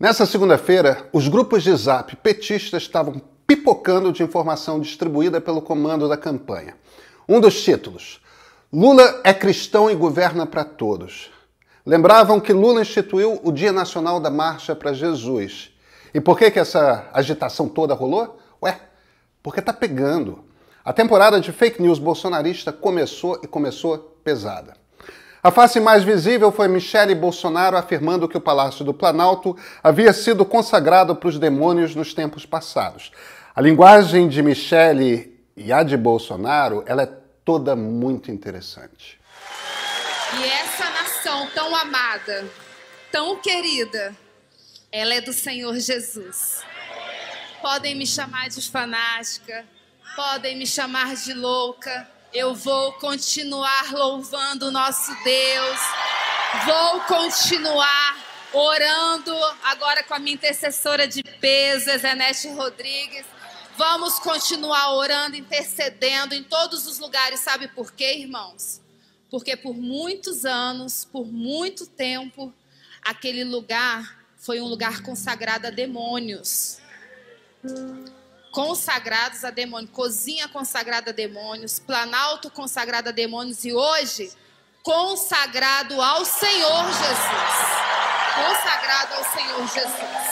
Nessa segunda-feira, os grupos de zap petistas estavam pipocando de informação distribuída pelo comando da campanha. Um dos títulos: Lula é cristão e governa para todos. Lembravam que Lula instituiu o Dia Nacional da Marcha para Jesus. E por que, que essa agitação toda rolou? Ué, porque tá pegando. A temporada de fake news bolsonarista começou e começou pesada. A face mais visível foi Michele Bolsonaro afirmando que o Palácio do Planalto havia sido consagrado para os demônios nos tempos passados. A linguagem de Michele e a de Bolsonaro, ela é toda muito interessante. E essa nação tão amada, tão querida, ela é do Senhor Jesus. Podem me chamar de fanática, podem me chamar de louca, eu vou continuar louvando o nosso Deus. Vou continuar orando agora com a minha intercessora de peso, Zenete Rodrigues. Vamos continuar orando, intercedendo em todos os lugares. Sabe por quê, irmãos? Porque por muitos anos, por muito tempo, aquele lugar foi um lugar consagrado a demônios consagrados a demônios, cozinha consagrada a demônios, planalto consagrado a demônios e hoje consagrado ao Senhor Jesus. Consagrado ao Senhor Jesus.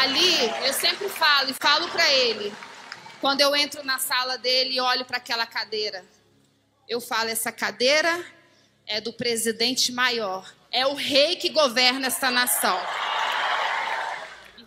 Ali, eu sempre falo e falo para ele, quando eu entro na sala dele e olho para aquela cadeira, eu falo: essa cadeira é do presidente maior, é o rei que governa essa nação.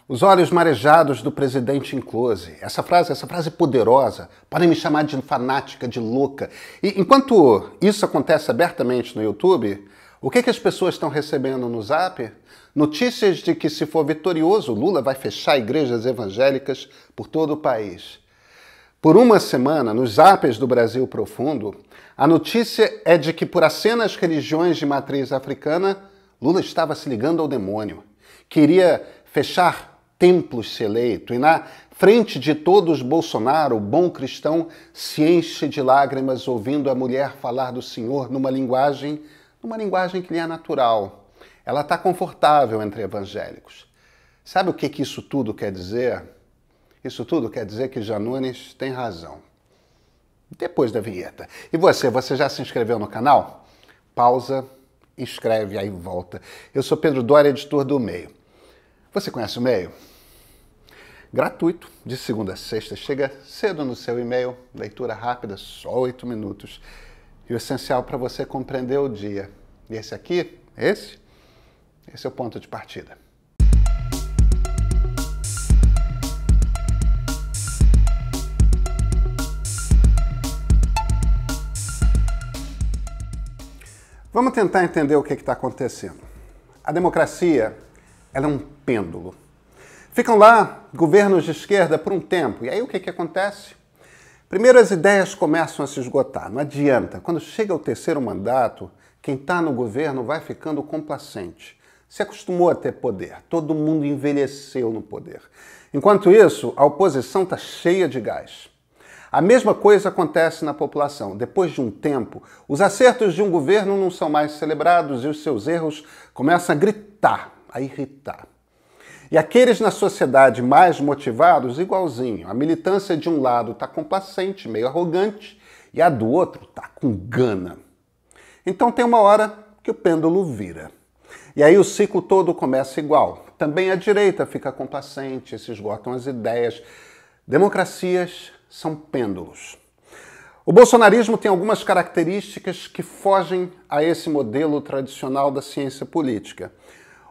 Os olhos marejados do presidente em close. Essa frase, essa frase poderosa. Podem me chamar de fanática, de louca. E enquanto isso acontece abertamente no YouTube, o que, que as pessoas estão recebendo no Zap? Notícias de que, se for vitorioso, Lula vai fechar igrejas evangélicas por todo o país. Por uma semana, nos Zaps do Brasil Profundo, a notícia é de que, por acenas religiões de matriz africana, Lula estava se ligando ao demônio. Queria fechar templos se eleito, e na frente de todos Bolsonaro, o bom cristão se enche de lágrimas ouvindo a mulher falar do Senhor numa linguagem, numa linguagem que lhe é natural. Ela está confortável entre evangélicos. Sabe o que, que isso tudo quer dizer? Isso tudo quer dizer que Janones tem razão. Depois da vinheta. E você, você já se inscreveu no canal? Pausa, escreve aí volta. Eu sou Pedro Dória, editor do Meio. Você conhece o Meio? gratuito, de segunda a sexta. Chega cedo no seu e-mail, leitura rápida, só oito minutos. E o essencial para você compreender o dia. E esse aqui, esse, esse é o ponto de partida. Vamos tentar entender o que está acontecendo. A democracia ela é um pêndulo. Ficam lá governos de esquerda por um tempo. E aí o que, que acontece? Primeiro, as ideias começam a se esgotar, não adianta. Quando chega o terceiro mandato, quem está no governo vai ficando complacente. Se acostumou a ter poder, todo mundo envelheceu no poder. Enquanto isso, a oposição está cheia de gás. A mesma coisa acontece na população. Depois de um tempo, os acertos de um governo não são mais celebrados e os seus erros começam a gritar, a irritar. E aqueles na sociedade mais motivados, igualzinho. A militância de um lado está complacente, meio arrogante, e a do outro está com gana. Então tem uma hora que o pêndulo vira. E aí o ciclo todo começa igual. Também a direita fica complacente, se esgotam as ideias. Democracias são pêndulos. O bolsonarismo tem algumas características que fogem a esse modelo tradicional da ciência política.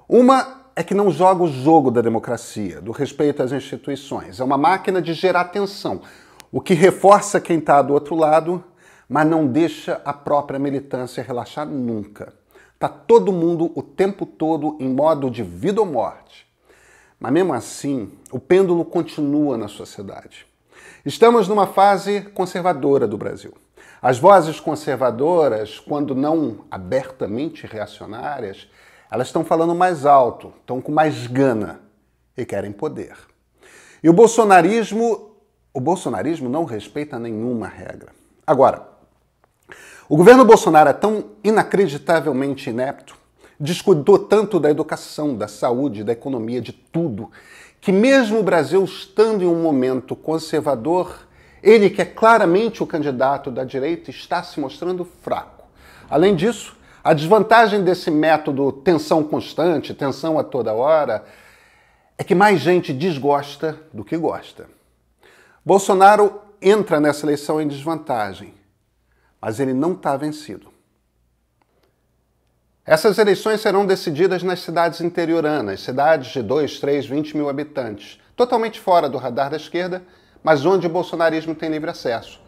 Uma é que não joga o jogo da democracia, do respeito às instituições. É uma máquina de gerar tensão, o que reforça quem está do outro lado, mas não deixa a própria militância relaxar nunca. Está todo mundo o tempo todo em modo de vida ou morte. Mas mesmo assim, o pêndulo continua na sociedade. Estamos numa fase conservadora do Brasil. As vozes conservadoras, quando não abertamente reacionárias, elas estão falando mais alto, estão com mais gana e querem poder. E o bolsonarismo, o bolsonarismo não respeita nenhuma regra. Agora, o governo Bolsonaro é tão inacreditavelmente inepto, descuidou tanto da educação, da saúde, da economia, de tudo, que mesmo o Brasil estando em um momento conservador, ele que é claramente o candidato da direita está se mostrando fraco. Além disso, a desvantagem desse método tensão constante, tensão a toda hora, é que mais gente desgosta do que gosta. Bolsonaro entra nessa eleição em desvantagem, mas ele não está vencido. Essas eleições serão decididas nas cidades interioranas, cidades de 2, 3, 20 mil habitantes, totalmente fora do radar da esquerda, mas onde o bolsonarismo tem livre acesso.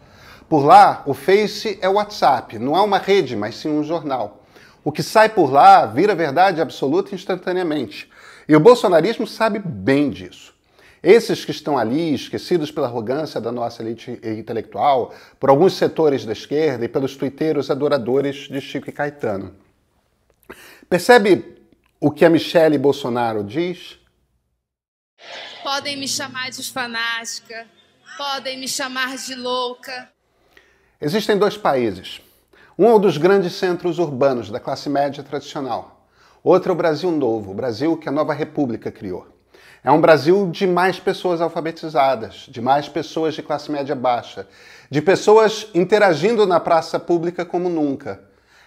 Por lá, o Face é o WhatsApp, não há uma rede, mas sim um jornal. O que sai por lá vira verdade absoluta instantaneamente. E o bolsonarismo sabe bem disso. Esses que estão ali, esquecidos pela arrogância da nossa elite intelectual, por alguns setores da esquerda e pelos tuiteiros adoradores de Chico e Caetano. Percebe o que a Michelle Bolsonaro diz? Podem me chamar de fanática, podem me chamar de louca. Existem dois países um é o dos grandes centros urbanos da classe média tradicional. Outro é o Brasil Novo, o Brasil que a nova república criou. É um Brasil de mais pessoas alfabetizadas, de mais pessoas de classe média baixa, de pessoas interagindo na praça pública como nunca.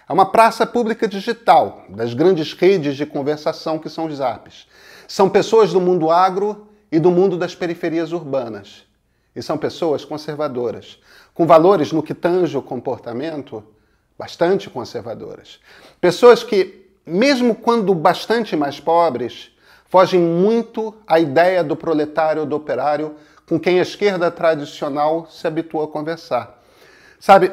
É uma praça pública digital, das grandes redes de conversação que são os apps. São pessoas do mundo agro e do mundo das periferias urbanas. E são pessoas conservadoras, com valores no que tange o comportamento bastante conservadoras. Pessoas que, mesmo quando bastante mais pobres, fogem muito à ideia do proletário, do operário, com quem a esquerda tradicional se habitua a conversar. Sabe,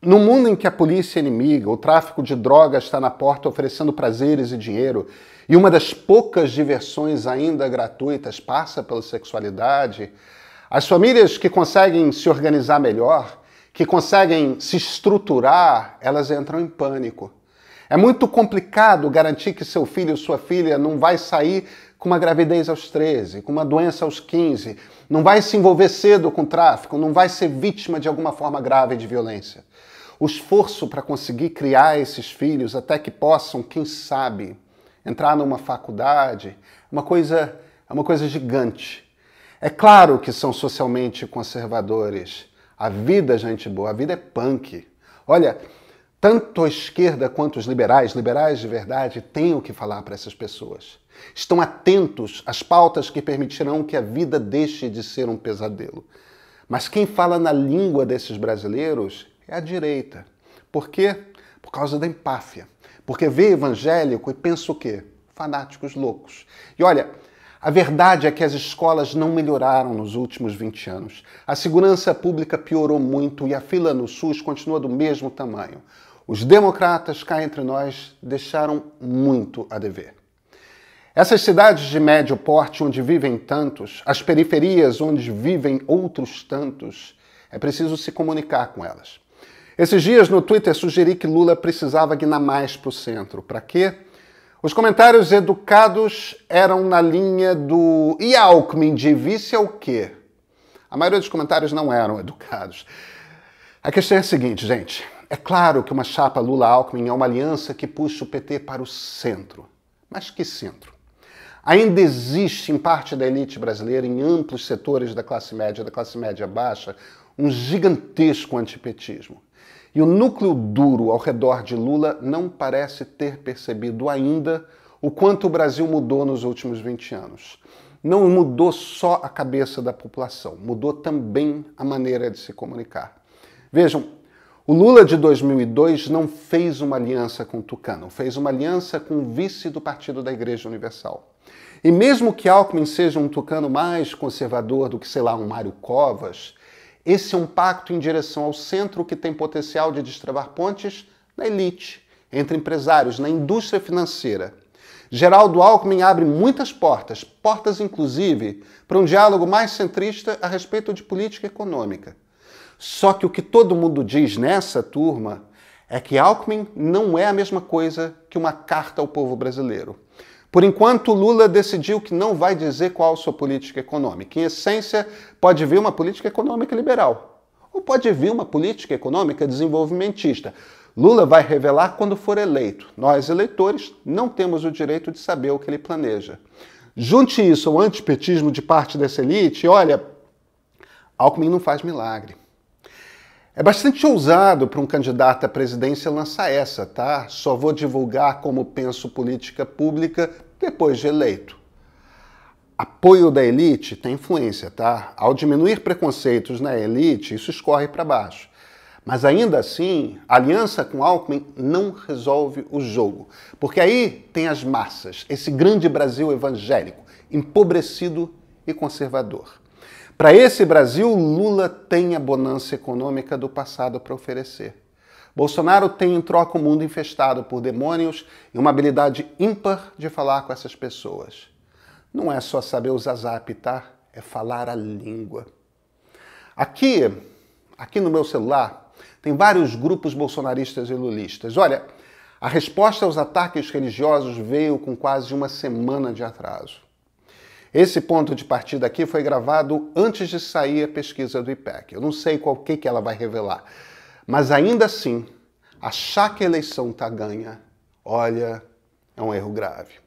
no mundo em que a polícia é inimiga, o tráfico de drogas está na porta oferecendo prazeres e dinheiro, e uma das poucas diversões ainda gratuitas passa pela sexualidade, as famílias que conseguem se organizar melhor que conseguem se estruturar, elas entram em pânico. É muito complicado garantir que seu filho ou sua filha não vai sair com uma gravidez aos 13, com uma doença aos 15, não vai se envolver cedo com tráfico, não vai ser vítima de alguma forma grave de violência. O esforço para conseguir criar esses filhos até que possam, quem sabe, entrar numa faculdade, é uma coisa, é uma coisa gigante. É claro que são socialmente conservadores. A vida, gente boa, a vida é punk. Olha, tanto a esquerda quanto os liberais, liberais de verdade, têm o que falar para essas pessoas. Estão atentos às pautas que permitirão que a vida deixe de ser um pesadelo. Mas quem fala na língua desses brasileiros é a direita. Por quê? Por causa da empáfia. Porque vê evangélico e pensa o quê? Fanáticos loucos. E olha, a verdade é que as escolas não melhoraram nos últimos 20 anos. A segurança pública piorou muito e a fila no SUS continua do mesmo tamanho. Os democratas, cá entre nós, deixaram muito a dever. Essas cidades de médio porte onde vivem tantos, as periferias onde vivem outros tantos, é preciso se comunicar com elas. Esses dias no Twitter sugeri que Lula precisava guinar mais para o centro. Para quê? Os comentários educados eram na linha do E Alckmin de vice é o quê? A maioria dos comentários não eram educados. A questão é a seguinte, gente. É claro que uma chapa Lula-Alckmin é uma aliança que puxa o PT para o centro. Mas que centro? Ainda existe em parte da elite brasileira, em amplos setores da classe média, da classe média baixa, um gigantesco antipetismo. E o núcleo duro ao redor de Lula não parece ter percebido ainda o quanto o Brasil mudou nos últimos 20 anos. Não mudou só a cabeça da população, mudou também a maneira de se comunicar. Vejam, o Lula de 2002 não fez uma aliança com Tucano, fez uma aliança com o vice do Partido da Igreja Universal. E mesmo que Alckmin seja um tucano mais conservador do que, sei lá, um Mário Covas, esse é um pacto em direção ao centro que tem potencial de destravar pontes na elite, entre empresários, na indústria financeira. Geraldo Alckmin abre muitas portas, portas inclusive para um diálogo mais centrista a respeito de política econômica. Só que o que todo mundo diz nessa turma é que Alckmin não é a mesma coisa que uma carta ao povo brasileiro. Por enquanto, Lula decidiu que não vai dizer qual sua política econômica. Em essência, pode vir uma política econômica liberal ou pode vir uma política econômica desenvolvimentista. Lula vai revelar quando for eleito. Nós, eleitores, não temos o direito de saber o que ele planeja. Junte isso ao antipetismo de parte dessa elite, e olha, Alckmin não faz milagre. É bastante ousado para um candidato à presidência lançar essa, tá? Só vou divulgar como penso política pública depois de eleito. Apoio da elite tem influência, tá? Ao diminuir preconceitos na elite, isso escorre para baixo. Mas ainda assim, aliança com Alckmin não resolve o jogo. Porque aí tem as massas, esse grande Brasil evangélico, empobrecido e conservador. Para esse Brasil, Lula tem a bonança econômica do passado para oferecer. Bolsonaro tem em troca um mundo infestado por demônios e uma habilidade ímpar de falar com essas pessoas. Não é só saber usar zap, tá? É falar a língua. Aqui, aqui no meu celular, tem vários grupos bolsonaristas e lulistas. Olha, a resposta aos ataques religiosos veio com quase uma semana de atraso. Esse ponto de partida aqui foi gravado antes de sair a pesquisa do IPEC. Eu não sei qual que, que ela vai revelar. Mas ainda assim, achar que a eleição está ganha, olha, é um erro grave.